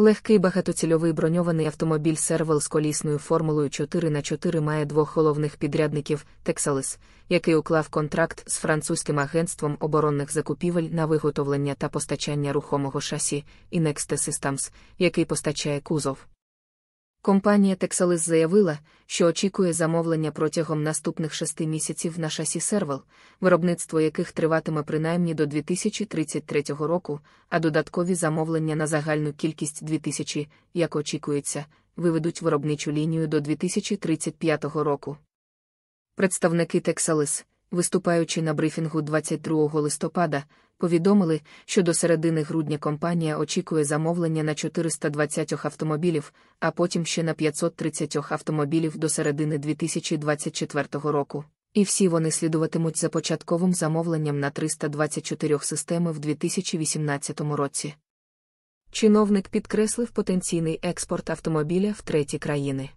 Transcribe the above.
Легкий багатоцільовий броньований автомобіль сервел з колісною формулою 4 на 4 має двох головних підрядників Тексалес, який уклав контракт з французьким агентством оборонних закупівель на виготовлення та постачання рухомого шасі, і Nexte який постачає кузов. Компанія Texalis заявила, що очікує замовлення протягом наступних шести місяців на шасі сервел, виробництво яких триватиме принаймні до 2033 року, а додаткові замовлення на загальну кількість 2000, як очікується, виведуть виробничу лінію до 2035 року. Представники Texalis, виступаючи на брифінгу 22 листопада, повідомили, що до середини грудня компанія очікує замовлення на 420 автомобілів, а потім ще на 530 автомобілів до середини 2024 року. І всі вони слідуватимуть за початковим замовленням на 324 системи в 2018 році. Чиновник підкреслив потенційний експорт автомобіля в треті країни.